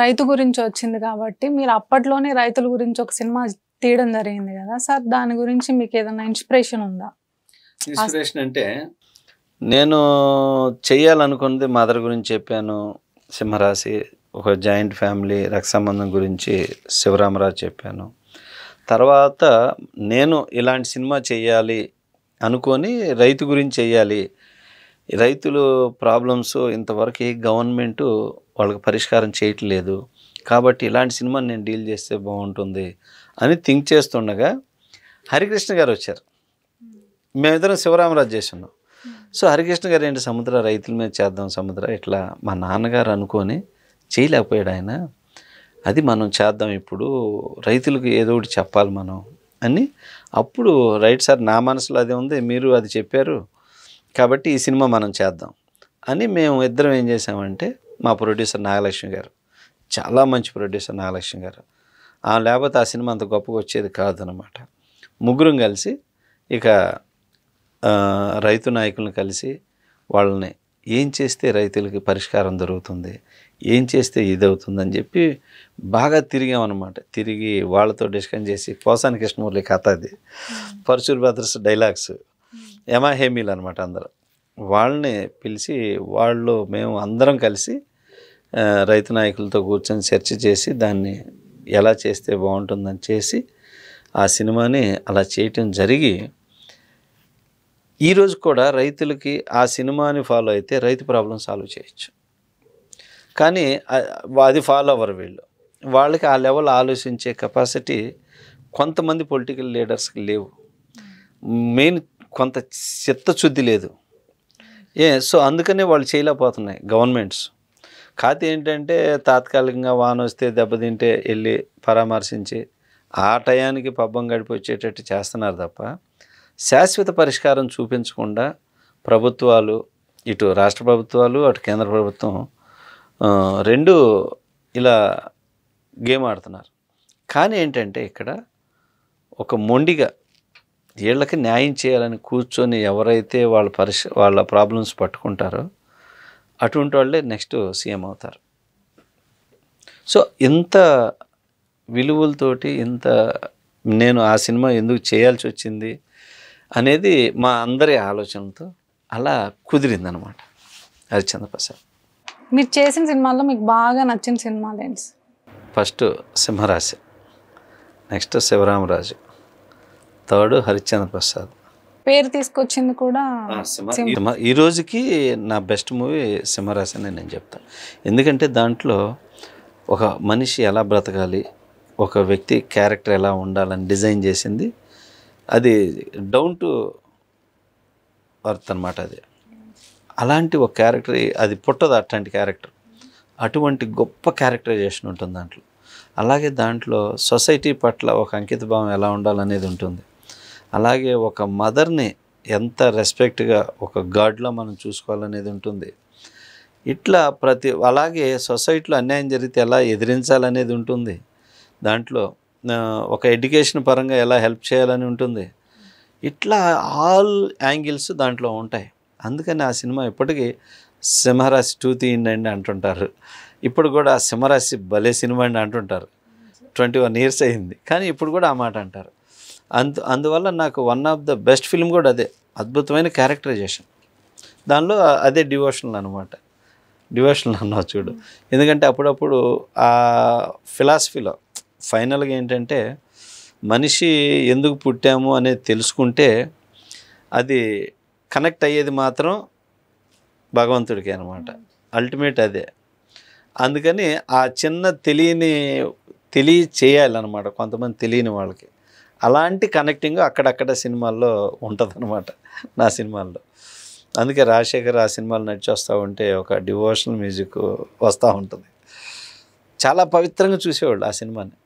రైతు గురించి వచ్చింది కాబట్టి మీరు అప్పట్లోనే రైతుల గురించి ఒక సినిమా తీయడం జరిగింది కదా సార్ దాని గురించి మీకు ఏదైనా ఇన్స్పిరేషన్ ఉందా ఇన్స్పిరేషన్ అంటే నేను చేయాలనుకున్నది మదర్ గురించి చెప్పాను సింహరాశి ఒక జాయింట్ ఫ్యామిలీ సంబంధం గురించి శివరామరాజు చెప్పాను తర్వాత నేను ఇలాంటి సినిమా చేయాలి అనుకొని రైతు గురించి చేయాలి రైతులు ప్రాబ్లమ్స్ ఇంతవరకు గవర్నమెంటు వాళ్ళకి పరిష్కారం చేయట్లేదు కాబట్టి ఇలాంటి సినిమాని నేను డీల్ చేస్తే బాగుంటుంది అని థింక్ చేస్తుండగా హరికృష్ణ గారు వచ్చారు మేమిద్దరం శివరామరాజు చేస్తున్నాం సో హరికృష్ణ గారు ఏంటి సముద్ర రైతుల మీద చేద్దాం సముద్ర ఇట్లా మా నాన్నగారు అనుకొని చేయలేకపోయాడు ఆయన అది మనం చేద్దాం ఇప్పుడు రైతులకు ఏదో ఒకటి చెప్పాలి మనం అని అప్పుడు రైట్ సార్ నా మనసులో అదే ఉంది మీరు అది చెప్పారు కాబట్టి ఈ సినిమా మనం చేద్దాం అని మేము ఇద్దరం ఏం చేసామంటే మా ప్రొడ్యూసర్ నాగలక్ష్మి గారు చాలా మంచి ప్రొడ్యూసర్ నాగలక్ష్మి గారు ఆ లేకపోతే ఆ సినిమా అంత గొప్పగా వచ్చేది కాదనమాట ముగ్గురం కలిసి ఇక రైతు నాయకులను కలిసి వాళ్ళని ఏం చేస్తే రైతులకి పరిష్కారం దొరుకుతుంది ఏం చేస్తే ఇది అవుతుందని చెప్పి బాగా తిరిగామన్నమాట తిరిగి వాళ్ళతో డిస్కస్ చేసి పోసాని కృష్ణమూర్తి కథ అది పరశుర్ బ్రదర్స్ డైలాగ్స్ ఎమా హేమీలు అనమాట అందరూ వాళ్ళని పిలిచి వాళ్ళు మేము అందరం కలిసి రైతు నాయకులతో కూర్చొని చర్చ చేసి దాన్ని ఎలా చేస్తే బాగుంటుందని చేసి ఆ సినిమాని అలా చేయటం జరిగి ఈరోజు కూడా రైతులకి ఆ సినిమాని ఫాలో అయితే రైతు ప్రాబ్లం సాల్వ్ చేయొచ్చు కానీ అది ఫాలో అవ్వరు వీళ్ళు వాళ్ళకి ఆ లెవెల్ ఆలోచించే కెపాసిటీ కొంతమంది పొలిటికల్ లీడర్స్కి లేవు మెయిన్ కొంత చిత్తశుద్ధి లేదు ఏ సో అందుకనే వాళ్ళు చేయలేకపోతున్నాయి గవర్నమెంట్స్ కాకపోతే ఏంటంటే తాత్కాలికంగా వాన వస్తే దెబ్బతింటే వెళ్ళి పరామర్శించి ఆ టయానికి పబ్బం గడిపి వచ్చేటట్టు చేస్తున్నారు తప్ప శాశ్వత పరిష్కారం చూపించకుండా ప్రభుత్వాలు ఇటు రాష్ట్ర ప్రభుత్వాలు అటు కేంద్ర ప్రభుత్వం రెండు ఇలా గేమ్ ఆడుతున్నారు కానీ ఏంటంటే ఇక్కడ ఒక మొండిగా వీళ్ళకి న్యాయం చేయాలని కూర్చొని ఎవరైతే వాళ్ళ పరిష్ వాళ్ళ ప్రాబ్లమ్స్ పట్టుకుంటారో అటువంటి వాళ్ళే నెక్స్ట్ సీఎం అవుతారు సో ఇంత విలువలతోటి ఇంత నేను ఆ సినిమా ఎందుకు చేయాల్సి వచ్చింది అనేది మా అందరి ఆలోచనతో అలా కుదిరింది అనమాట హరిచంద్రప్రసాద్ మీరు చేసిన సినిమాల్లో మీకు బాగా నచ్చిన cinema first Simharasi next Sivaramaraju third Harishchandra Prasad పేరు తీసుకొచ్చింది కూడా ఈ రోజుకి నా బెస్ట్ మూవీ సింహరాశి అని నేను చెప్తాను ఎందుకంటే దాంట్లో ఒక మనిషి ఎలా బ్రతకాలి ఒక వ్యక్తి క్యారెక్టర్ ఎలా ఉండాలని డిజైన్ చేసింది అది డౌన్ టు వర్త్ అనమాట అది అలాంటి ఒక క్యారెక్టర్ అది పుట్టదు అట్లాంటి క్యారెక్టర్ అటువంటి గొప్ప క్యారెక్టరైజేషన్ ఉంటుంది దాంట్లో అలాగే దాంట్లో సొసైటీ పట్ల ఒక అంకిత భావం ఎలా ఉండాలనేది ఉంటుంది అలాగే ఒక మదర్ని ఎంత రెస్పెక్ట్గా ఒక గాడ్లో మనం చూసుకోవాలనేది ఉంటుంది ఇట్లా ప్రతి అలాగే సొసైటీలో అన్యాయం జరిగితే ఎలా ఎదిరించాలనేది ఉంటుంది దాంట్లో ఒక ఎడ్యుకేషన్ పరంగా ఎలా హెల్ప్ చేయాలని ఉంటుంది ఇట్లా ఆల్ యాంగిల్స్ దాంట్లో ఉంటాయి అందుకని ఆ సినిమా ఇప్పటికీ సింహరాశి టూ తీయండి అంటుంటారు ఇప్పుడు కూడా ఆ సింహరాశి భలే సినిమా అండి అంటుంటారు ట్వంటీ వన్ ఇయర్స్ అయింది కానీ ఇప్పుడు కూడా ఆ మాట అంటారు అందు అందువల్ల నాకు one of the best film కూడా అదే అద్భుతమైన క్యారెక్టరైజేషన్ దానిలో అదే డివోషనల్ అనమాట డివోషనల్ అన్నావు చూడు ఎందుకంటే అప్పుడప్పుడు ఆ ఫిలాసఫీలో ఫైనల్గా ఏంటంటే మనిషి ఎందుకు పుట్టాము అనేది తెలుసుకుంటే అది కనెక్ట్ అయ్యేది మాత్రం భగవంతుడికి అనమాట అల్టిమేట్ అదే అందుకని ఆ చిన్న తెలియని తెలియ చేయాలన్నమాట కొంతమంది తెలియని వాళ్ళకి అలాంటి కనెక్టింగ్ అక్కడక్కడ సినిమాల్లో ఉంటుందన్నమాట నా సినిమాల్లో అందుకే రాజశేఖర్ ఆ సినిమాలు నడిచొస్తూ ఉంటే ఒక డివోషనల్ మ్యూజిక్ వస్తూ ఉంటుంది చాలా పవిత్రంగా చూసేవాళ్ళు ఆ సినిమాని